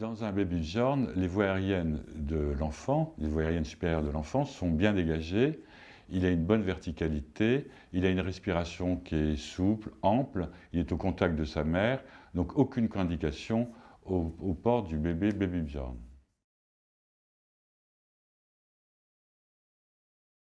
Dans un baby bjorn, les voies aériennes de l'enfant, les voies supérieures de l'enfant sont bien dégagées. Il a une bonne verticalité, il a une respiration qui est souple, ample, il est au contact de sa mère, donc aucune indication au, port du bébé baby